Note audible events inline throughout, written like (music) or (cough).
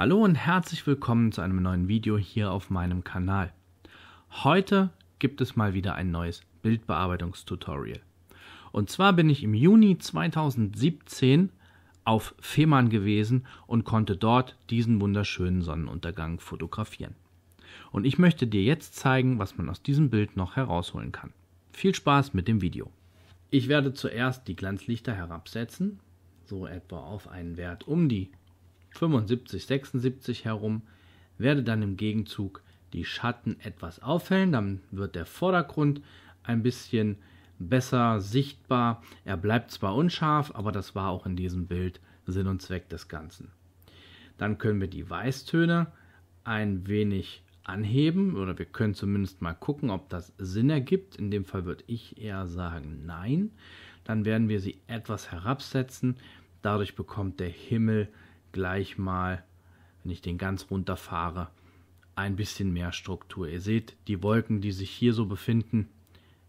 Hallo und herzlich willkommen zu einem neuen Video hier auf meinem Kanal. Heute gibt es mal wieder ein neues Bildbearbeitungstutorial. Und zwar bin ich im Juni 2017 auf Fehmarn gewesen und konnte dort diesen wunderschönen Sonnenuntergang fotografieren. Und ich möchte dir jetzt zeigen, was man aus diesem Bild noch herausholen kann. Viel Spaß mit dem Video. Ich werde zuerst die Glanzlichter herabsetzen, so etwa auf einen Wert um die 75, 76 herum, werde dann im Gegenzug die Schatten etwas aufhellen, dann wird der Vordergrund ein bisschen besser sichtbar. Er bleibt zwar unscharf, aber das war auch in diesem Bild Sinn und Zweck des Ganzen. Dann können wir die Weißtöne ein wenig anheben oder wir können zumindest mal gucken, ob das Sinn ergibt. In dem Fall würde ich eher sagen nein. Dann werden wir sie etwas herabsetzen. Dadurch bekommt der Himmel gleich mal, wenn ich den ganz runter fahre, ein bisschen mehr Struktur. Ihr seht, die Wolken, die sich hier so befinden,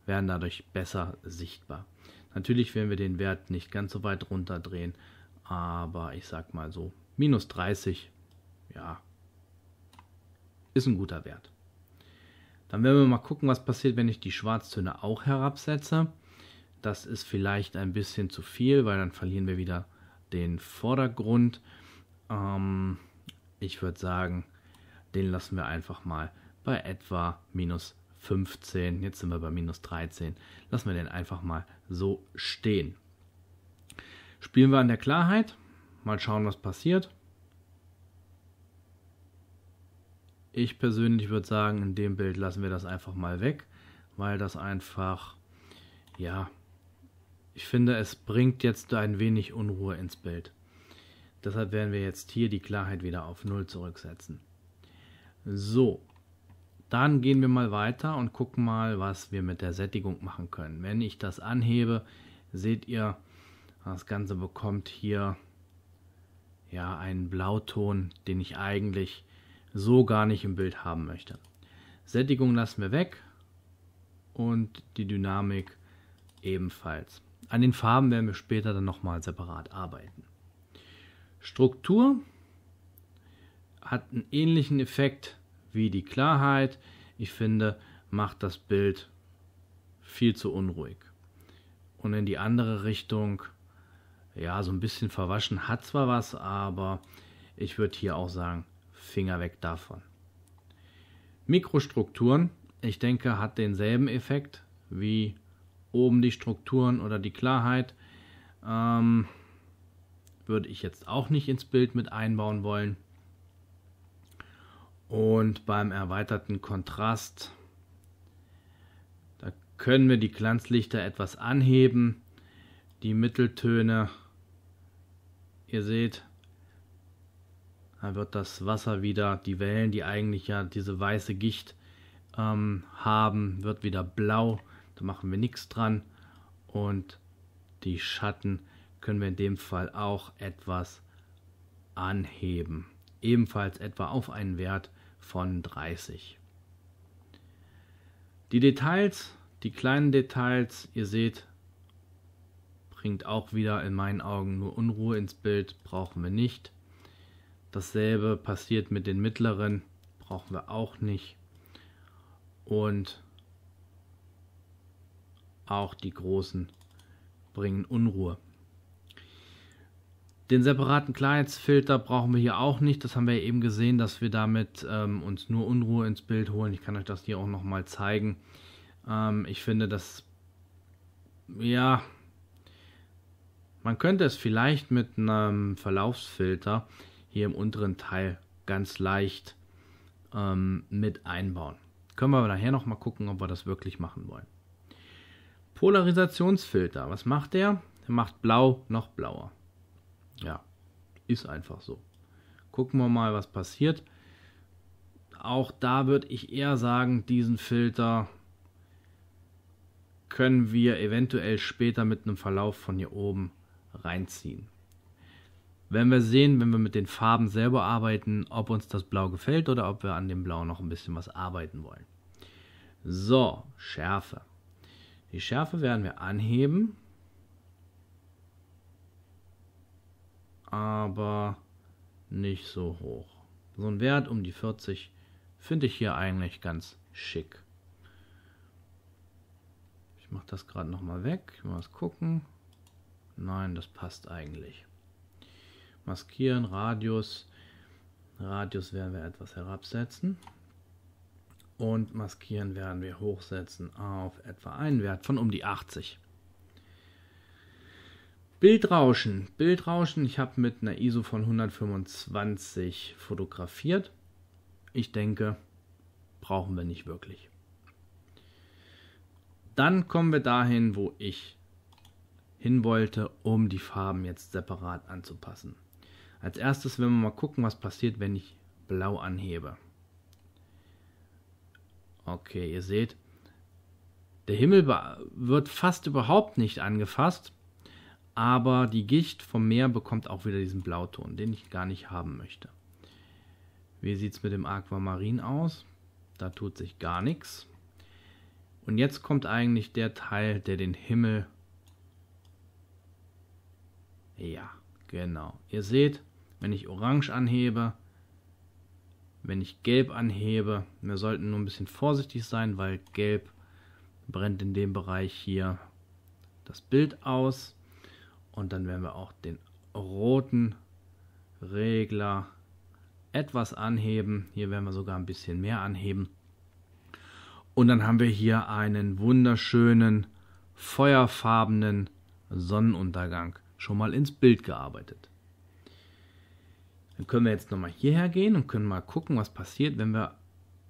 werden dadurch besser sichtbar. Natürlich werden wir den Wert nicht ganz so weit runterdrehen, aber ich sag mal so, minus 30, ja, ist ein guter Wert. Dann werden wir mal gucken, was passiert, wenn ich die Schwarztöne auch herabsetze. Das ist vielleicht ein bisschen zu viel, weil dann verlieren wir wieder den Vordergrund. Ähm, ich würde sagen, den lassen wir einfach mal bei etwa minus 15. Jetzt sind wir bei minus 13. Lassen wir den einfach mal so stehen. Spielen wir an der Klarheit. Mal schauen, was passiert. Ich persönlich würde sagen, in dem Bild lassen wir das einfach mal weg, weil das einfach, ja, ich finde, es bringt jetzt ein wenig Unruhe ins Bild. Deshalb werden wir jetzt hier die Klarheit wieder auf 0 zurücksetzen. So, dann gehen wir mal weiter und gucken mal, was wir mit der Sättigung machen können. Wenn ich das anhebe, seht ihr, das Ganze bekommt hier ja einen Blauton, den ich eigentlich so gar nicht im Bild haben möchte. Sättigung lassen wir weg und die Dynamik ebenfalls. An den Farben werden wir später dann nochmal separat arbeiten. Struktur hat einen ähnlichen Effekt wie die Klarheit. Ich finde, macht das Bild viel zu unruhig. Und in die andere Richtung, ja, so ein bisschen verwaschen hat zwar was, aber ich würde hier auch sagen, Finger weg davon. Mikrostrukturen, ich denke, hat denselben Effekt wie oben die Strukturen oder die Klarheit. Ähm, würde ich jetzt auch nicht ins Bild mit einbauen wollen. Und beim erweiterten Kontrast, da können wir die Glanzlichter etwas anheben, die Mitteltöne, ihr seht, da wird das Wasser wieder, die Wellen, die eigentlich ja diese weiße Gicht ähm, haben, wird wieder blau, da machen wir nichts dran und die Schatten können wir in dem Fall auch etwas anheben. Ebenfalls etwa auf einen Wert von 30. Die Details, die kleinen Details, ihr seht, bringt auch wieder in meinen Augen nur Unruhe ins Bild, brauchen wir nicht. Dasselbe passiert mit den mittleren, brauchen wir auch nicht. Und auch die großen bringen Unruhe. Den separaten Klarheitsfilter brauchen wir hier auch nicht. Das haben wir eben gesehen, dass wir damit ähm, uns nur Unruhe ins Bild holen. Ich kann euch das hier auch nochmal zeigen. Ähm, ich finde das, ja, man könnte es vielleicht mit einem Verlaufsfilter hier im unteren Teil ganz leicht ähm, mit einbauen. Können wir nachher nochmal gucken, ob wir das wirklich machen wollen. Polarisationsfilter, was macht der? Der macht blau noch blauer. Ja, ist einfach so. Gucken wir mal, was passiert. Auch da würde ich eher sagen, diesen Filter können wir eventuell später mit einem Verlauf von hier oben reinziehen. Wenn wir sehen, wenn wir mit den Farben selber arbeiten, ob uns das Blau gefällt oder ob wir an dem Blau noch ein bisschen was arbeiten wollen. So, Schärfe. Die Schärfe werden wir anheben aber nicht so hoch. So ein Wert um die 40 finde ich hier eigentlich ganz schick. Ich mache das gerade nochmal weg. Mal gucken. Nein, das passt eigentlich. Maskieren, Radius. Radius werden wir etwas herabsetzen. Und maskieren werden wir hochsetzen auf etwa einen Wert von um die 80. Bildrauschen. Bildrauschen, ich habe mit einer ISO von 125 fotografiert. Ich denke, brauchen wir nicht wirklich. Dann kommen wir dahin, wo ich hin wollte, um die Farben jetzt separat anzupassen. Als erstes werden wir mal gucken, was passiert, wenn ich blau anhebe. Okay, ihr seht, der Himmel wird fast überhaupt nicht angefasst aber die Gicht vom Meer bekommt auch wieder diesen Blauton, den ich gar nicht haben möchte. Wie sieht es mit dem Aquamarin aus? Da tut sich gar nichts. Und jetzt kommt eigentlich der Teil, der den Himmel... Ja, genau. Ihr seht, wenn ich orange anhebe, wenn ich gelb anhebe, wir sollten nur ein bisschen vorsichtig sein, weil gelb brennt in dem Bereich hier das Bild aus. Und dann werden wir auch den roten Regler etwas anheben. Hier werden wir sogar ein bisschen mehr anheben. Und dann haben wir hier einen wunderschönen feuerfarbenen Sonnenuntergang schon mal ins Bild gearbeitet. Dann können wir jetzt nochmal hierher gehen und können mal gucken, was passiert, wenn wir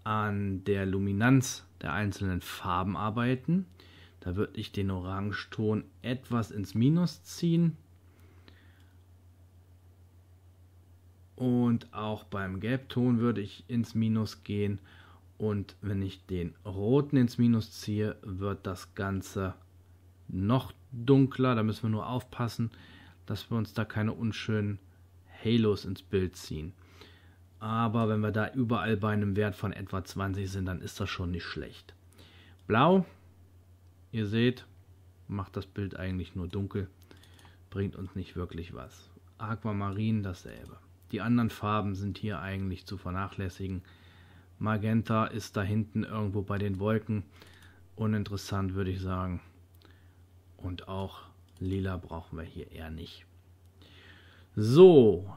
an der Luminanz der einzelnen Farben arbeiten. Da würde ich den Orangeton etwas ins Minus ziehen. Und auch beim Gelbton würde ich ins Minus gehen. Und wenn ich den roten ins Minus ziehe, wird das Ganze noch dunkler. Da müssen wir nur aufpassen, dass wir uns da keine unschönen Halos ins Bild ziehen. Aber wenn wir da überall bei einem Wert von etwa 20 sind, dann ist das schon nicht schlecht. Blau Ihr seht, macht das Bild eigentlich nur dunkel, bringt uns nicht wirklich was. Aquamarin dasselbe. Die anderen Farben sind hier eigentlich zu vernachlässigen. Magenta ist da hinten irgendwo bei den Wolken. Uninteressant würde ich sagen. Und auch Lila brauchen wir hier eher nicht. So,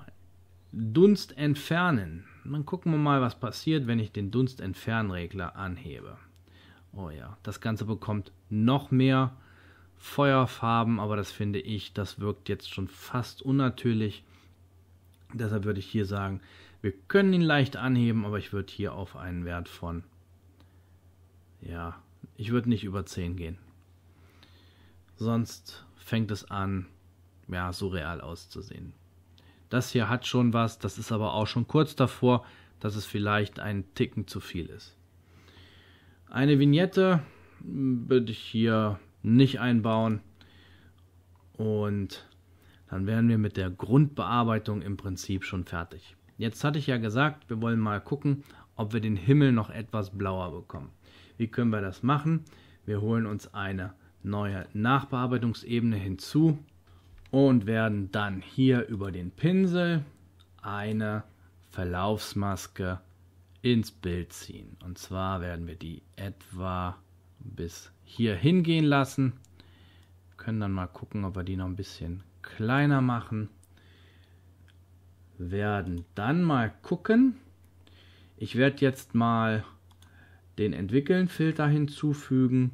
Dunst entfernen. Dann gucken wir mal, was passiert, wenn ich den Dunstentfernregler anhebe. Oh ja, das Ganze bekommt noch mehr Feuerfarben, aber das finde ich, das wirkt jetzt schon fast unnatürlich. Deshalb würde ich hier sagen, wir können ihn leicht anheben, aber ich würde hier auf einen Wert von, ja, ich würde nicht über 10 gehen. Sonst fängt es an, ja, surreal auszusehen. Das hier hat schon was, das ist aber auch schon kurz davor, dass es vielleicht einen Ticken zu viel ist. Eine Vignette hm, würde ich hier nicht einbauen. Und dann wären wir mit der Grundbearbeitung im Prinzip schon fertig. Jetzt hatte ich ja gesagt, wir wollen mal gucken, ob wir den Himmel noch etwas blauer bekommen. Wie können wir das machen? Wir holen uns eine neue Nachbearbeitungsebene hinzu und werden dann hier über den Pinsel eine Verlaufsmaske ins Bild ziehen. Und zwar werden wir die etwa bis hier hingehen lassen. Wir können dann mal gucken, ob wir die noch ein bisschen kleiner machen. Werden dann mal gucken. Ich werde jetzt mal den Entwickeln-Filter hinzufügen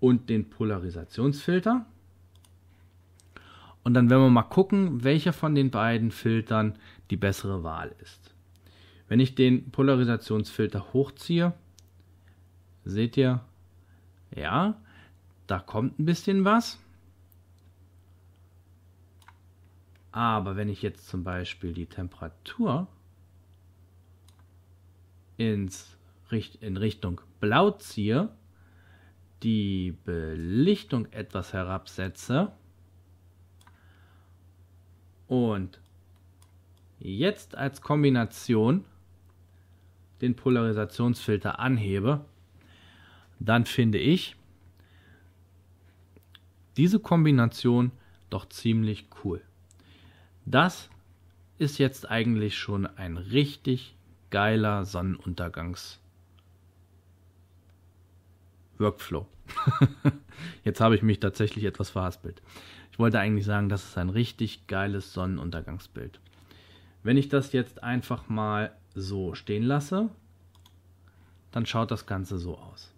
und den Polarisationsfilter. Und dann werden wir mal gucken, welcher von den beiden Filtern die bessere Wahl ist. Wenn ich den Polarisationsfilter hochziehe, seht ihr, ja, da kommt ein bisschen was. Aber wenn ich jetzt zum Beispiel die Temperatur ins, in Richtung Blau ziehe, die Belichtung etwas herabsetze und jetzt als Kombination den Polarisationsfilter anhebe, dann finde ich diese Kombination doch ziemlich cool. Das ist jetzt eigentlich schon ein richtig geiler Sonnenuntergangs Workflow. (laughs) jetzt habe ich mich tatsächlich etwas verhaspelt. Ich wollte eigentlich sagen, das ist ein richtig geiles Sonnenuntergangsbild. Wenn ich das jetzt einfach mal so stehen lasse, dann schaut das Ganze so aus.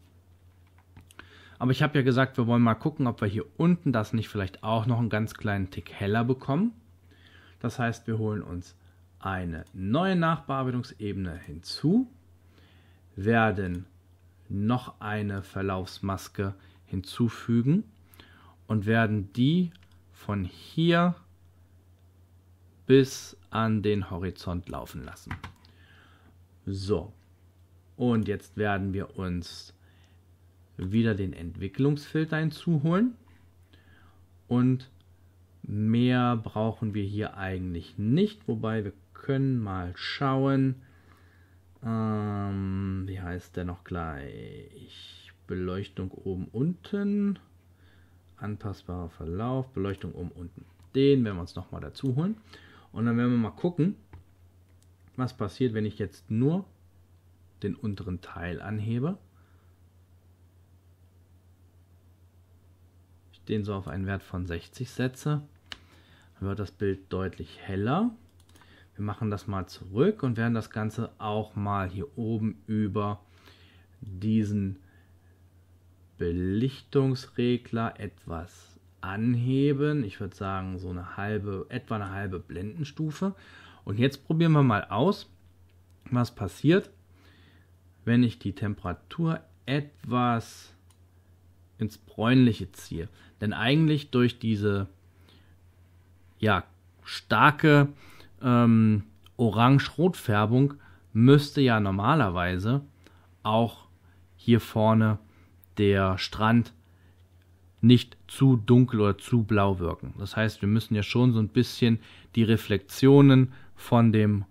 Aber ich habe ja gesagt, wir wollen mal gucken, ob wir hier unten das nicht vielleicht auch noch einen ganz kleinen Tick heller bekommen. Das heißt, wir holen uns eine neue Nachbearbeitungsebene hinzu, werden noch eine Verlaufsmaske hinzufügen und werden die von hier bis an den Horizont laufen lassen. So, und jetzt werden wir uns wieder den Entwicklungsfilter hinzuholen. Und mehr brauchen wir hier eigentlich nicht, wobei wir können mal schauen. Ähm, wie heißt der noch gleich? Beleuchtung oben unten. Anpassbarer Verlauf, Beleuchtung oben unten. Den werden wir uns nochmal dazu holen. Und dann werden wir mal gucken, was passiert, wenn ich jetzt nur den unteren Teil anhebe. Ich den so auf einen Wert von 60 setze, dann wird das Bild deutlich heller. Wir machen das mal zurück und werden das Ganze auch mal hier oben über diesen Belichtungsregler etwas anheben. Ich würde sagen, so eine halbe, etwa eine halbe Blendenstufe. Und jetzt probieren wir mal aus, was passiert, wenn ich die Temperatur etwas ins Bräunliche ziehe. Denn eigentlich durch diese ja, starke ähm, Orange-Rot-Färbung müsste ja normalerweise auch hier vorne der Strand nicht zu dunkel oder zu blau wirken. Das heißt, wir müssen ja schon so ein bisschen die Reflexionen von dem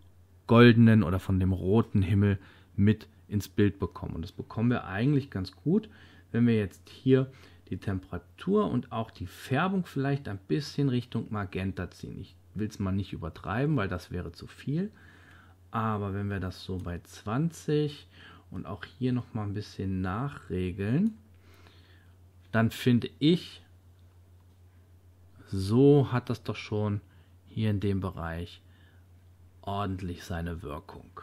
goldenen oder von dem roten Himmel mit ins Bild bekommen. Und das bekommen wir eigentlich ganz gut, wenn wir jetzt hier die Temperatur und auch die Färbung vielleicht ein bisschen Richtung Magenta ziehen. Ich will es mal nicht übertreiben, weil das wäre zu viel. Aber wenn wir das so bei 20 und auch hier nochmal ein bisschen nachregeln, dann finde ich, so hat das doch schon hier in dem Bereich ordentlich seine Wirkung.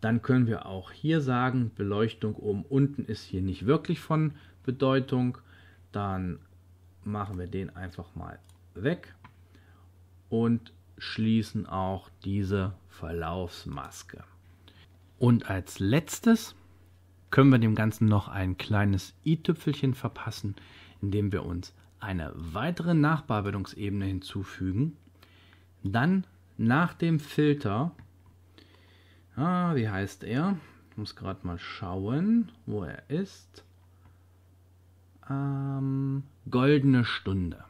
Dann können wir auch hier sagen, Beleuchtung oben unten ist hier nicht wirklich von Bedeutung. Dann machen wir den einfach mal weg und schließen auch diese Verlaufsmaske. Und als letztes können wir dem Ganzen noch ein kleines i-Tüpfelchen verpassen, indem wir uns eine weitere Nachbearbeitungsebene hinzufügen, dann nach dem Filter, ah, wie heißt er? Ich muss gerade mal schauen, wo er ist. Ähm, goldene Stunde.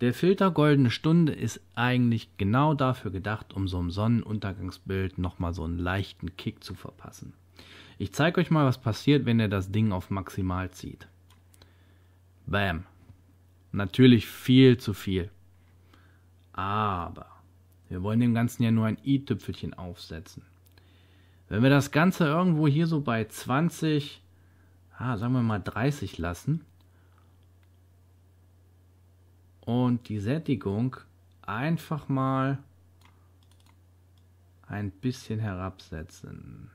Der Filter Goldene Stunde ist eigentlich genau dafür gedacht, um so einem Sonnenuntergangsbild nochmal so einen leichten Kick zu verpassen. Ich zeige euch mal, was passiert, wenn ihr das Ding auf maximal zieht. Bam. Natürlich viel zu viel. Aber wir wollen dem Ganzen ja nur ein i-Tüpfelchen aufsetzen. Wenn wir das Ganze irgendwo hier so bei 20, ah, sagen wir mal 30 lassen und die Sättigung einfach mal ein bisschen herabsetzen.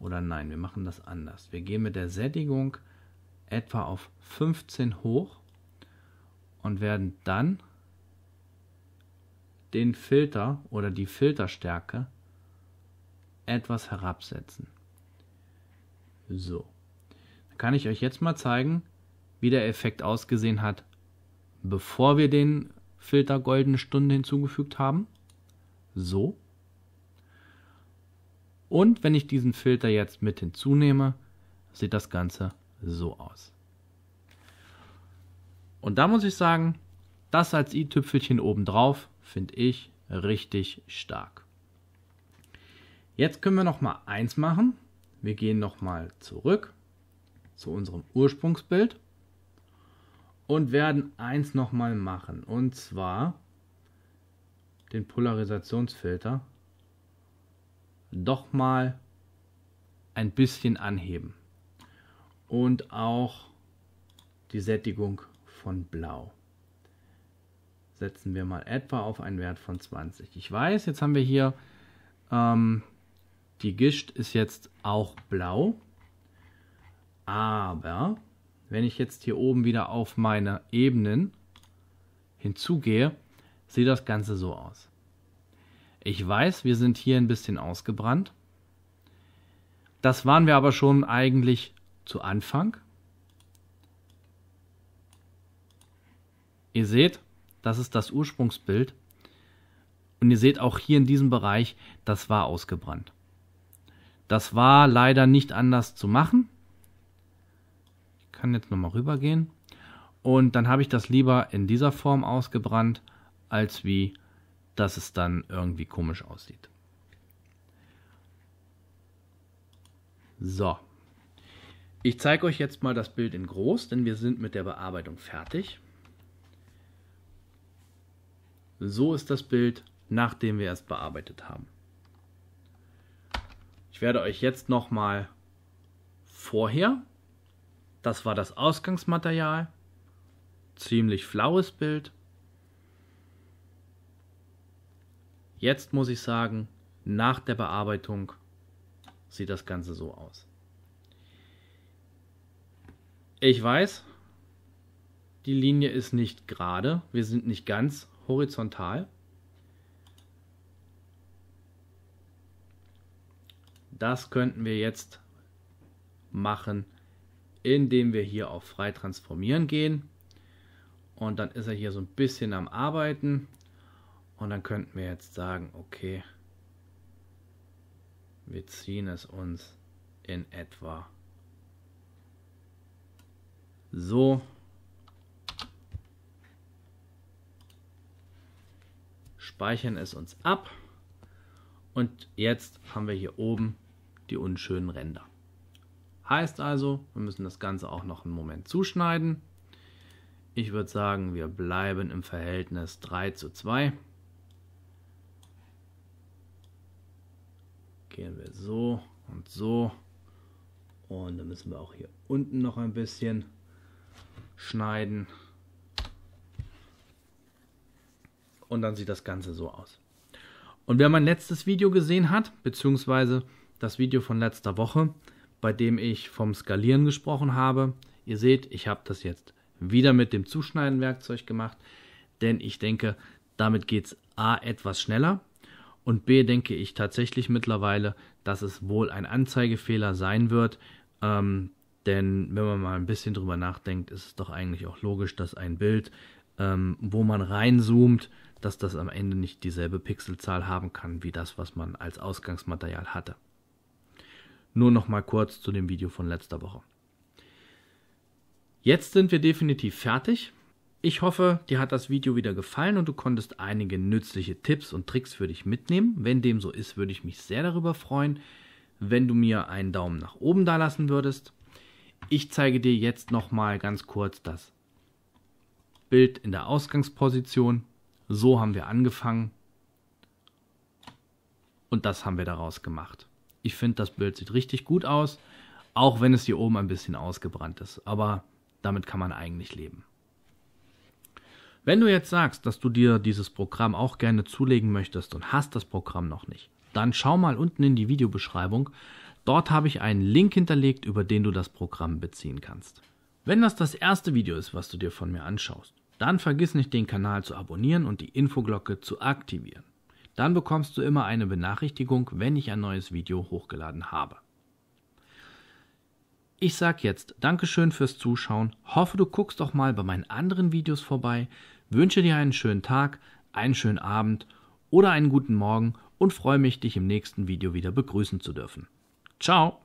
Oder nein, wir machen das anders. Wir gehen mit der Sättigung etwa auf 15 hoch und werden dann den Filter oder die Filterstärke etwas herabsetzen. So. Dann kann ich euch jetzt mal zeigen, wie der Effekt ausgesehen hat, bevor wir den Filter goldene Stunde hinzugefügt haben. So. Und wenn ich diesen Filter jetzt mit hinzunehme, sieht das Ganze so aus. Und da muss ich sagen, das als i-Tüpfelchen obendrauf finde ich richtig stark. Jetzt können wir noch mal eins machen. Wir gehen noch mal zurück zu unserem Ursprungsbild und werden eins noch mal machen und zwar den Polarisationsfilter doch mal ein bisschen anheben und auch die Sättigung von Blau. Setzen wir mal etwa auf einen Wert von 20. Ich weiß, jetzt haben wir hier, ähm, die Gischt ist jetzt auch blau. Aber wenn ich jetzt hier oben wieder auf meine Ebenen hinzugehe, sieht das Ganze so aus. Ich weiß, wir sind hier ein bisschen ausgebrannt. Das waren wir aber schon eigentlich zu Anfang. Ihr seht, das ist das Ursprungsbild. Und ihr seht auch hier in diesem Bereich, das war ausgebrannt. Das war leider nicht anders zu machen. Ich kann jetzt nochmal rübergehen. Und dann habe ich das lieber in dieser Form ausgebrannt, als wie, dass es dann irgendwie komisch aussieht. So. Ich zeige euch jetzt mal das Bild in groß, denn wir sind mit der Bearbeitung fertig. So ist das Bild, nachdem wir es bearbeitet haben. Ich werde euch jetzt nochmal vorher, das war das Ausgangsmaterial, ziemlich flaues Bild. Jetzt muss ich sagen, nach der Bearbeitung sieht das Ganze so aus. Ich weiß, die Linie ist nicht gerade, wir sind nicht ganz horizontal. Das könnten wir jetzt machen, indem wir hier auf frei transformieren gehen. Und dann ist er hier so ein bisschen am Arbeiten. Und dann könnten wir jetzt sagen, okay, wir ziehen es uns in etwa so speichern es uns ab und jetzt haben wir hier oben die unschönen Ränder. Heißt also, wir müssen das Ganze auch noch einen Moment zuschneiden. Ich würde sagen, wir bleiben im Verhältnis 3 zu 2. Gehen wir so und so. Und dann müssen wir auch hier unten noch ein bisschen schneiden. Und dann sieht das Ganze so aus. Und wer mein letztes Video gesehen hat, beziehungsweise das Video von letzter Woche, bei dem ich vom Skalieren gesprochen habe, ihr seht, ich habe das jetzt wieder mit dem Zuschneiden-Werkzeug gemacht, denn ich denke, damit geht es a etwas schneller und b denke ich tatsächlich mittlerweile, dass es wohl ein Anzeigefehler sein wird, ähm, denn wenn man mal ein bisschen drüber nachdenkt, ist es doch eigentlich auch logisch, dass ein Bild, ähm, wo man reinzoomt, dass das am Ende nicht dieselbe Pixelzahl haben kann wie das, was man als Ausgangsmaterial hatte. Nur noch mal kurz zu dem Video von letzter Woche. Jetzt sind wir definitiv fertig. Ich hoffe, dir hat das Video wieder gefallen und du konntest einige nützliche Tipps und Tricks für dich mitnehmen. Wenn dem so ist, würde ich mich sehr darüber freuen, wenn du mir einen Daumen nach oben da lassen würdest. Ich zeige dir jetzt noch mal ganz kurz das Bild in der Ausgangsposition so haben wir angefangen und das haben wir daraus gemacht. Ich finde, das Bild sieht richtig gut aus, auch wenn es hier oben ein bisschen ausgebrannt ist. Aber damit kann man eigentlich leben. Wenn du jetzt sagst, dass du dir dieses Programm auch gerne zulegen möchtest und hast das Programm noch nicht, dann schau mal unten in die Videobeschreibung. Dort habe ich einen Link hinterlegt, über den du das Programm beziehen kannst. Wenn das das erste Video ist, was du dir von mir anschaust, dann vergiss nicht, den Kanal zu abonnieren und die Infoglocke zu aktivieren. Dann bekommst du immer eine Benachrichtigung, wenn ich ein neues Video hochgeladen habe. Ich sag jetzt Dankeschön fürs Zuschauen, hoffe du guckst doch mal bei meinen anderen Videos vorbei, wünsche dir einen schönen Tag, einen schönen Abend oder einen guten Morgen und freue mich, dich im nächsten Video wieder begrüßen zu dürfen. Ciao!